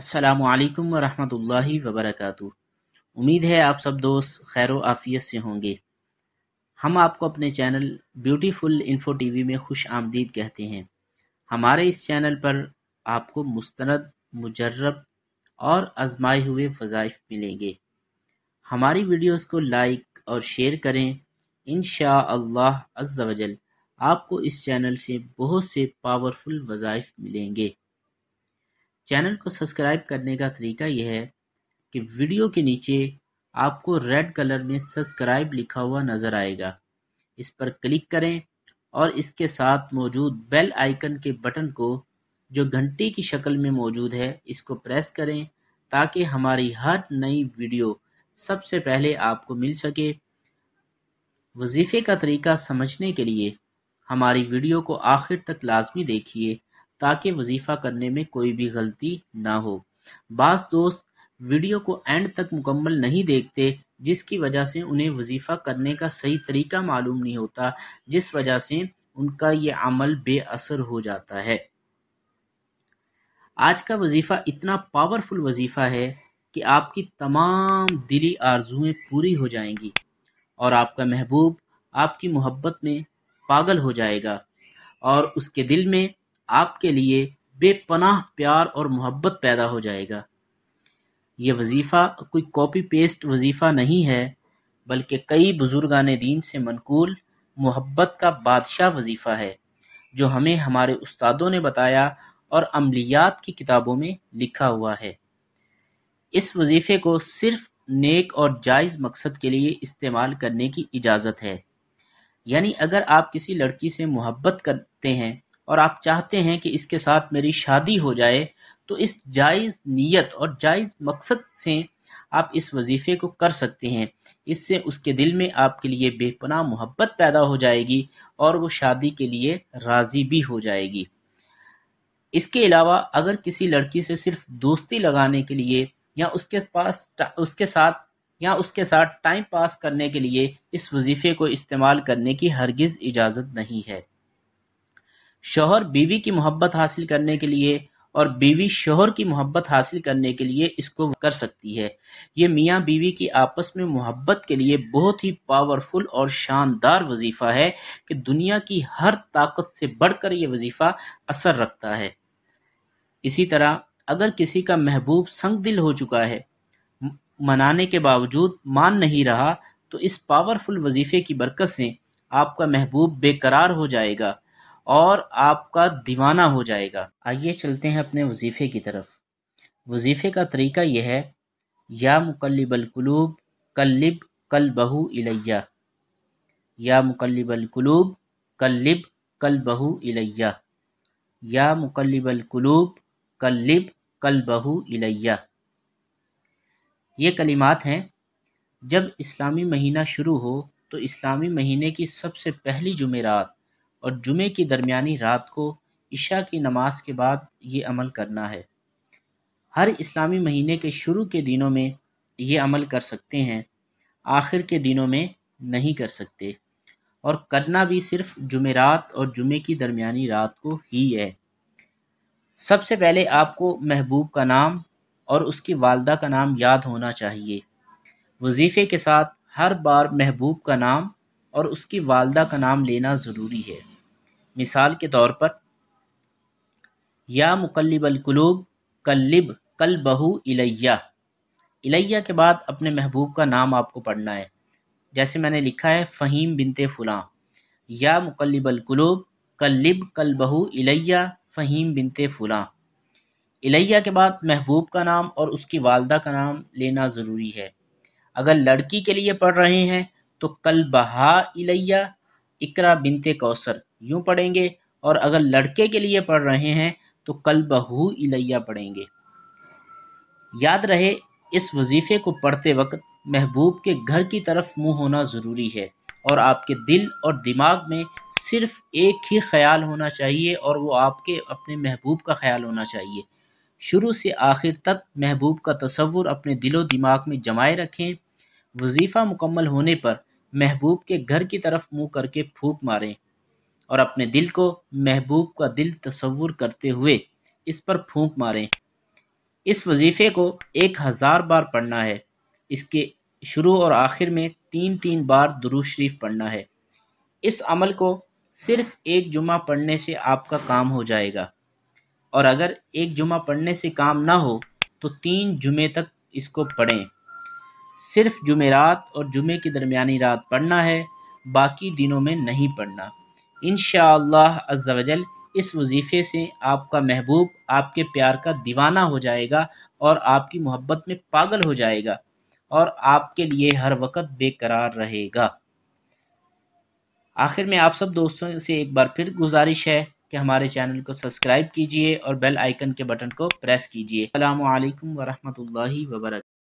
अस्सलाम वरहमतुल्लाहि वबरकातु उम्मीद है आप सब दोस्त खैर व आफियत से होंगे हम आपको अपने channel Beautiful Info T V में खुश आमदीद कहते हैं हमारे इस चैनल पर आपको मुस्तंद मुजरब और आजमाए हुए वज़ाइफ मिलेंगे हमारी वीडियोस को लाइक और शेयर करें इन अल्लाह अज्जा वजल आपको इस चैनल से बहुत से पावरफुल वज़ाइफ मिलेंगे चैनल को सब्सक्राइब करने का तरीका यह है कि वीडियो के नीचे आपको रेड कलर में सब्सक्राइब लिखा हुआ नज़र आएगा इस पर क्लिक करें और इसके साथ मौजूद बेल आइकन के बटन को जो घंटी की शक्ल में मौजूद है इसको प्रेस करें ताकि हमारी हर नई वीडियो सबसे पहले आपको मिल सके वजीफ़े का तरीका समझने के लिए हमारी वीडियो को आखिर तक लाजमी देखिए ताकि वजीफा करने में कोई भी गलती ना हो। बास दोस्त वीडियो को एंड तक मुकम्मल नहीं देखते जिसकी वजह से उन्हें वजीफा करने का सही तरीका मालूम नहीं होता जिस वजह से उनका ये अमल बेअसर हो जाता है। आज का वजीफा इतना पावरफुल वजीफा है कि आपकी तमाम दिली आरजुएं पूरी हो जाएंगी और आपका महबूब आपकी मोहब्बत में पागल हो जाएगा और उसके दिल में आपके लिए बेपनाह प्यार और मोहब्बत पैदा हो जाएगा। ये वजीफा कोई कॉपी-पेस्ट वजीफा नहीं है, बल्कि कई बुज़ुर्गान दीन से मनकूल मोहब्बत का बादशाह वजीफा है, जो हमें हमारे उस्तादों ने बताया और अमलियात की किताबों में लिखा हुआ है। इस वजीफे को सिर्फ नेक और जायज़ मकसद के लिए इस्तेमाल करने की इजाज़त है। यानी अगर आप किसी लड़की से मोहब्बत करते हैं, और आप चाहते हैं कि इसके साथ मेरी शादी हो जाए तो इस जायज़ नीयत और जायज़ मकसद से आप इस वजीफ़े को कर सकते हैं इससे उसके दिल में आपके लिए बेपनाह मोहब्बत पैदा हो जाएगी और वो शादी के लिए राज़ी भी हो जाएगी इसके अलावा अगर किसी लड़की से सिर्फ दोस्ती लगाने के लिए या उसके पास उसके साथ या उसके साथ टाइम पास करने के लिए इस वजीफ़े को इस्तेमाल करने की हरगिज़ इजाज़त नहीं है शोहर बीवी की मोहब्बत हासिल करने के लिए और बीवी शोहर की मोहब्बत हासिल करने के लिए इसको कर सकती है ये मियाँ बीवी की आपस में मोहब्बत के लिए बहुत ही पावरफुल और शानदार वजीफ़ा है कि दुनिया की हर ताकत से बढ़कर यह वजीफ़ा असर रखता है इसी तरह अगर किसी का महबूब संग दिल हो चुका है मनाने के बावजूद मान नहीं रहा तो इस पावरफुल वजीफ़े की बरकत से आपका महबूब बेकरार हो जाएगा और आपका दीवाना हो जाएगा आइए चलते हैं अपने वजीफ़े की तरफ वजीफ़े का तरीका यह है या मुकलबलकलूब कलब कल बहू इलैया या मुकलबलकलूब कलब कल बहू इलैया या मुकलबलकलूब कलब कल बहू इलैया ये कलिमात हैं जब इस्लामी महीना शुरू हो तो इस्लामी महीने की सबसे पहली जुमेरात और जुमे की दरमियानी रात को इशा की नमाज के बाद ये अमल करना है हर इस्लामी महीने के शुरू के दिनों में ये अमल कर सकते हैं आखिर के दिनों में नहीं कर सकते और करना भी सिर्फ जुमेरात और जुमे की दरमियानी रात को ही है सबसे पहले आपको महबूब का नाम और उसकी वालदा का नाम याद होना चाहिए वजीफ़े के साथ हर बार महबूब का नाम और उसकी वालदा का नाम लेना ज़रूरी है मिसाल के तौर पर या मुकलबलकलूब कलब कल बहू इलैया इलैया के बाद अपने महबूब का नाम आपको पढ़ना है जैसे मैंने लिखा है फ़हीम बिनते फ़लाँ या मुकलबलकलूब कलब कल बहू इलैया फ़हीम बिनते फ़लाँ इलैया के बाद महबूब का नाम और उसकी वालदा का नाम लेना ज़रूरी है अगर लड़की के लिए पढ़ रहे हैं तो कल बहा इलैया इकरा बिनते कौसर यूँ पढ़ेंगे और अगर लड़के के लिए पढ़ रहे हैं तो कल बहू इलैया पढ़ेंगे याद रहे इस वजीफ़े को पढ़ते वक्त महबूब के घर की तरफ मुंह होना ज़रूरी है और आपके दिल और दिमाग में सिर्फ एक ही ख्याल होना चाहिए और वो आपके अपने महबूब का ख्याल होना चाहिए शुरू से आखिर तक महबूब का तस्वुर अपने दिलो दिमाग में जमाए रखें वजीफ़ा मुकम्मल होने पर महबूब के घर की तरफ मुंह करके फूक मारें और अपने दिल को महबूब का दिल तस्वुर करते हुए इस पर फूंक मारें इस वजीफ़े को एक हज़ार बार पढ़ना है इसके शुरू और आखिर में तीन तीन बार दुरू शरीफ पढ़ना है इस अमल को सिर्फ एक जुमा पढ़ने से आपका काम हो जाएगा और अगर एक जुमा पढ़ने से काम ना हो तो तीन जुमे तक इसको पढ़ें सिर्फ जुमेरात और जुमे की दरमियानी रात पढ़ना है बाकी दिनों में नहीं पढ़ना इन शजल इस वजीफ़े से आपका महबूब आपके प्यार का दीवाना हो जाएगा और आपकी मोहब्बत में पागल हो जाएगा और आपके लिए हर वक्त बेकरार रहेगा आखिर में आप सब दोस्तों से एक बार फिर गुजारिश है कि हमारे चैनल को सब्सक्राइब कीजिए और बेल आइकन के बटन को प्रेस कीजिए अल्लाम वरहमल वर्क